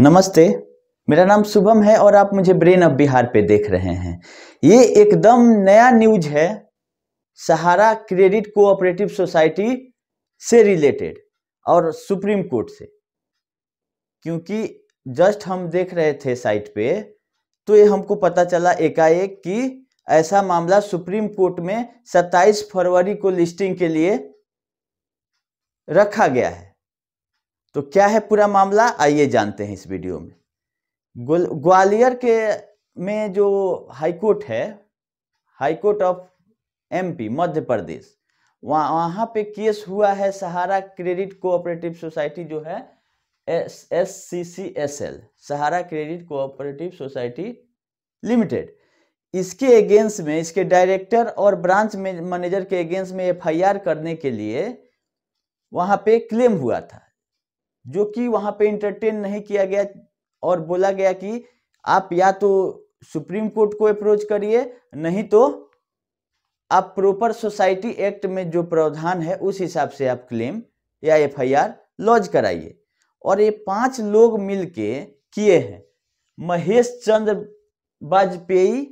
नमस्ते मेरा नाम शुभम है और आप मुझे ब्रेन ऑफ बिहार पे देख रहे हैं ये एकदम नया न्यूज है सहारा क्रेडिट कोऑपरेटिव सोसाइटी से रिलेटेड और सुप्रीम कोर्ट से क्योंकि जस्ट हम देख रहे थे साइट पे तो ये हमको पता चला एकाएक कि ऐसा मामला सुप्रीम कोर्ट में 27 फरवरी को लिस्टिंग के लिए रखा गया है तो क्या है पूरा मामला आइए जानते हैं इस वीडियो में ग्वालियर के में जो हाईकोर्ट है high court of MP Madhya Pradesh वहाँ वहाँ पे केस हुआ है सहारा क्रेडिट कोऑपरेटिव सोसाइटी जो है S S C C S L Sahara credit cooperative society limited इसके अगेंस्ट में इसके डायरेक्टर और ब्रांच मैनेजर के अगेंस्ट में एफआईआर करने के लिए वहाँ पे क्लेम हुआ था जो कि वहां पे इंटरटेन नहीं किया गया और बोला गया कि आप या तो सुप्रीम कोर्ट को अप्रोच करिए नहीं तो आप प्रॉपर सोसाइटी एक्ट में जो प्रावधान है उस हिसाब से आप क्लेम या एफआईआर लॉन्च कराइए और ये पांच लोग मिलके किए हैं महेश चंद्र वाजपेयी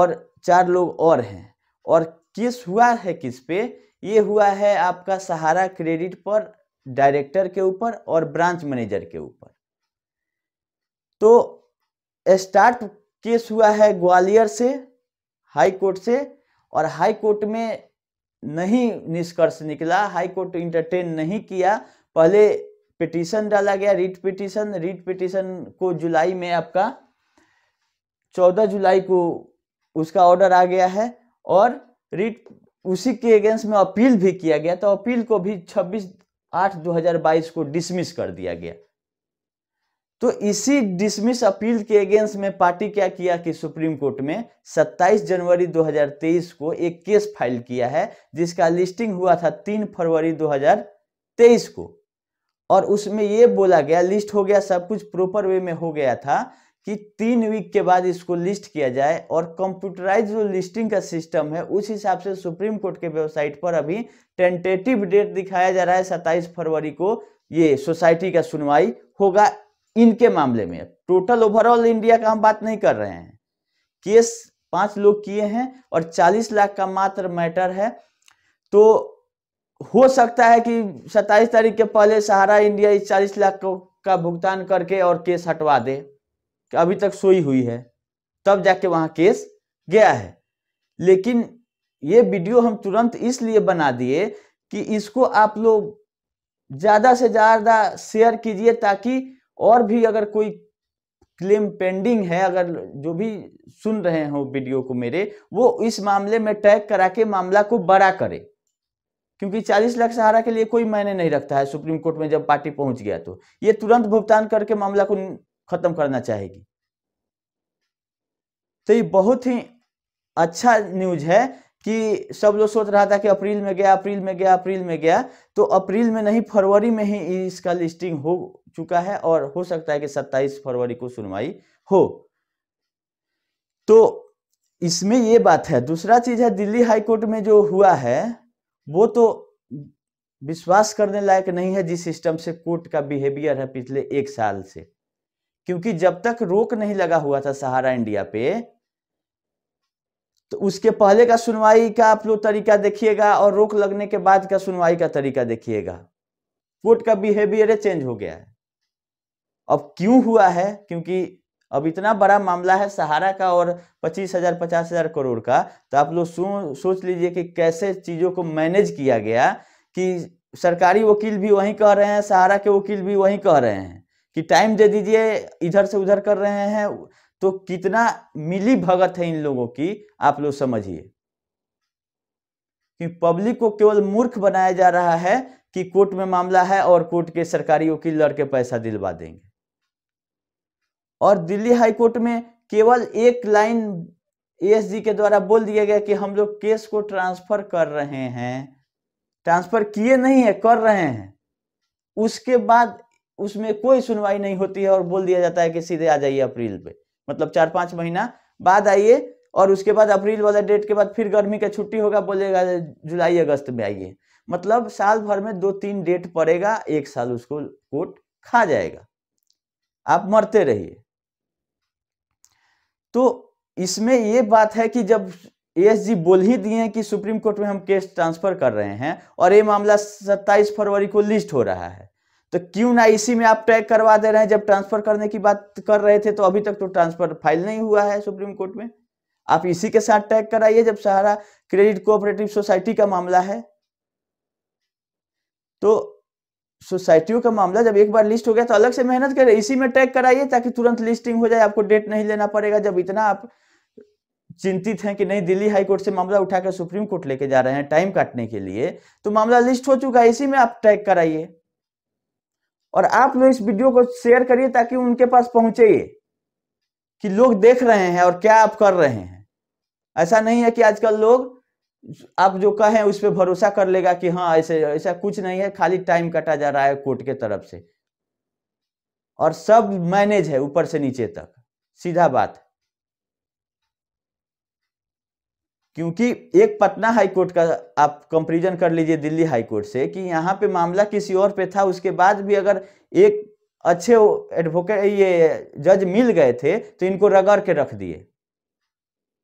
और चार लोग और हैं और किस हुआ है किस पे ये हुआ है आपका सहारा क्रेडिट पर डायरेक्टर के ऊपर और ब्रांच मैनेजर के ऊपर तो स्टार्ट केस हुआ है ग्वालियर से हाई कोर्ट से और हाई कोर्ट में नहीं निष्कर्ष निकला हाई कोर्ट इंटरटेन नहीं किया पहले पिटीशन डाला गया रीट पिटीशन रीट पिटीशन को जुलाई में आपका चौदह जुलाई को उसका ऑर्डर आ गया है और रीट उसी के अगेंस्ट में अपील भी किया गया तो अपील को भी छब्बीस आठ दो हजार बाईस को डिसमिस कर दिया गया तो इसी डिसमिस अपील के अगेंस्ट में पार्टी क्या किया कि सुप्रीम कोर्ट में 27 जनवरी 2023 को एक केस फाइल किया है जिसका लिस्टिंग हुआ था 3 फरवरी 2023 को और उसमें यह बोला गया लिस्ट हो गया सब कुछ प्रॉपर वे में हो गया था कि तीन वीक के बाद इसको लिस्ट किया जाए और कंप्यूटराइज जो लिस्टिंग का सिस्टम है उस हिसाब से सुप्रीम कोर्ट के वेबसाइट पर अभी टेंटेटिव डेट दिखाया जा रहा है सत्ताईस फरवरी को ये सोसाइटी का सुनवाई होगा इनके मामले में टोटल ओवरऑल इंडिया का हम बात नहीं कर रहे हैं केस पांच लोग किए हैं और चालीस लाख का मात्र मैटर है तो हो सकता है कि सत्ताईस तारीख के पहले सहारा इंडिया इस चालीस लाख का भुगतान करके और केस हटवा दे कि अभी तक सोई हुई है तब जाके वहाँ केस गया है लेकिन ये वीडियो हम तुरंत इसलिए बना दिए कि इसको आप लोग ज़्यादा से ज़्यादा शेयर कीजिए ताकि और भी अगर कोई क्लेम पेंडिंग है अगर जो भी सुन रहे हो वीडियो को मेरे वो इस मामले में टैग करा के मामला को बड़ा करे क्योंकि 40 लाख सहारा के लिए कोई मायने नहीं रखता है सुप्रीम कोर्ट में जब पार्टी पहुंच गया तो ये तुरंत भुगतान करके मामला को ख़त्म करना चाहेगी तो ये बहुत ही अच्छा न्यूज है कि सब लोग सोच रहा था कि अप्रैल में गया अप्रैल में गया अप्रैल में गया तो अप्रैल में नहीं फरवरी में ही इसका लिस्टिंग हो चुका है और हो सकता है कि 27 फरवरी को सुनवाई हो तो इसमें ये बात है दूसरा चीज है दिल्ली हाई कोर्ट में जो हुआ है वो तो विश्वास करने लायक नहीं है जिस सिस्टम से कोर्ट का बिहेवियर है पिछले एक साल से क्योंकि जब तक रोक नहीं लगा हुआ था सहारा इंडिया पे तो उसके पहले का सुनवाई का आप लोग तरीका देखिएगा और रोक लगने के बाद का सुनवाई का तरीका देखिएगा कोर्ट का बिहेवियर चेंज हो गया है अब क्यों हुआ है क्योंकि अब इतना बड़ा मामला है सहारा का और पच्चीस हजार पचास हजार करोड़ का तो आप लोग सो, सोच लीजिए कि कैसे चीज़ों को मैनेज किया गया कि सरकारी वकील भी वही कह रहे हैं सहारा के वकील भी वही कह रहे हैं कि टाइम दे दीजिए इधर से उधर कर रहे हैं तो कितना मिली भगत है इन लोगों की आप लोग समझिए कि पब्लिक को केवल मूर्ख बनाया जा रहा है कि कोर्ट में मामला है और कोर्ट के सरकारी वकील लड़के पैसा दिलवा देंगे और दिल्ली हाई कोर्ट में केवल एक लाइन एएसजी के द्वारा बोल दिया गया कि हम लोग केस को ट्रांसफर कर रहे हैं ट्रांसफर किए नहीं है कर रहे हैं उसके बाद उसमें कोई सुनवाई नहीं होती है और बोल दिया जाता है कि सीधे आ जाइए अप्रैल पे मतलब चार पाँच महीना बाद आइए और उसके बाद अप्रैल वाला डेट के बाद फिर गर्मी का छुट्टी होगा बोलेगा जुलाई अगस्त में आइए मतलब साल भर में दो तीन डेट पड़ेगा एक साल उसको कोर्ट खा जाएगा आप मरते रहिए तो इसमें ये बात है कि जब एएसजी बोल ही दिए हैं कि सुप्रीम कोर्ट में हम केस ट्रांसफर कर रहे हैं और ये मामला 27 फरवरी को लिस्ट हो रहा है तो क्यों ना इसी में आप टैग करवा दे रहे हैं जब ट्रांसफर करने की बात कर रहे थे तो अभी तक तो ट्रांसफर फाइल नहीं हुआ है सुप्रीम कोर्ट में आप इसी के साथ टैग कराइए जब सहारा क्रेडिट कोऑपरेटिव सोसाइटी का मामला है तो सोसाइटियों का मामला जब एक बार लिस्ट हो गया तो अलग से मेहनत करें इसी में टैग कराइए ताकि तुरंत लिस्टिंग हो जाए आपको डेट नहीं लेना पड़ेगा जब इतना आप चिंतित हैं कि नहीं दिल्ली हाई कोर्ट से मामला उठाकर सुप्रीम कोर्ट लेके जा रहे हैं टाइम काटने के लिए तो मामला लिस्ट हो चुका है इसी में आप टैग कराइए और आप लोग इस वीडियो को शेयर करिए ताकि उनके पास पहुंचे ये कि लोग देख रहे हैं और क्या आप कर रहे हैं ऐसा नहीं है कि आजकल लोग आप जो कहें उस पर भरोसा कर लेगा कि हाँ ऐसे ऐसा कुछ नहीं है खाली टाइम कटा जा रहा है कोर्ट के तरफ से और सब मैनेज है ऊपर से नीचे तक सीधा बात क्योंकि एक पटना हाईकोर्ट का आप कंपेरिजन कर लीजिए दिल्ली हाईकोर्ट से कि यहाँ पे मामला किसी और पे था उसके बाद भी अगर एक अच्छे एडवोकेट ये जज मिल गए थे तो इनको रगड़ के रख दिए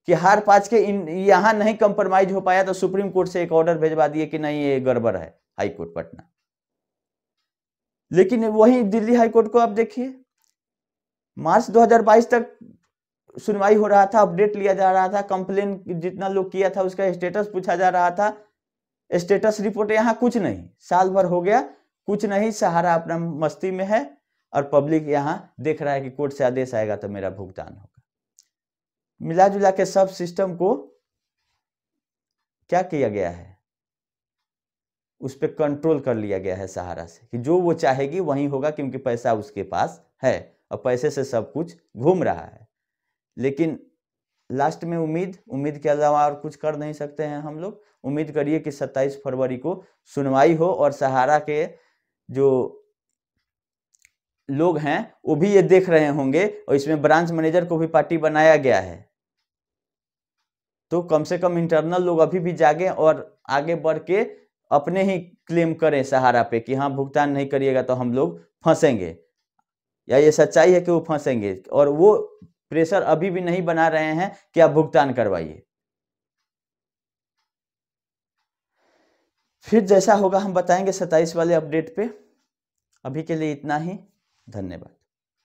कि हार पाँच के इन यहाँ नहीं कंप्रोमाइज हो पाया तो सुप्रीम कोर्ट से एक ऑर्डर भेजवा दिए कि नहीं ये गड़बड़ है हाईकोर्ट पटना लेकिन वही दिल्ली हाईकोर्ट को आप देखिए मार्च 2022 तक सुनवाई हो रहा था अपडेट लिया जा रहा था कंप्लेन जितना लोग किया था उसका स्टेटस पूछा जा रहा था स्टेटस रिपोर्ट यहाँ कुछ नहीं साल भर हो गया कुछ नहीं सहारा अपना मस्ती में है और पब्लिक यहाँ देख रहा है कि कोर्ट से आदेश आएगा तो मेरा भुगतान होगा मिला जुला के सब सिस्टम को क्या किया गया है उस पर कंट्रोल कर लिया गया है सहारा से कि जो वो चाहेगी वही होगा क्योंकि पैसा उसके पास है और पैसे से सब कुछ घूम रहा है लेकिन लास्ट में उम्मीद उम्मीद के अलावा और कुछ कर नहीं सकते हैं हम लोग उम्मीद करिए कि 27 फरवरी को सुनवाई हो और सहारा के जो लोग हैं वो भी ये देख रहे होंगे और इसमें ब्रांच मैनेजर को भी पार्टी बनाया गया है तो कम से कम इंटरनल लोग अभी भी जागे और आगे बढ़ के अपने ही क्लेम करें सहारा पे कि हाँ भुगतान नहीं करिएगा तो हम लोग फंसेंगे या ये सच्चाई है कि वो फंसेंगे और वो प्रेशर अभी भी नहीं बना रहे हैं कि आप भुगतान करवाइए फिर जैसा होगा हम बताएंगे सत्ताईस वाले अपडेट पे अभी के लिए इतना ही धन्यवाद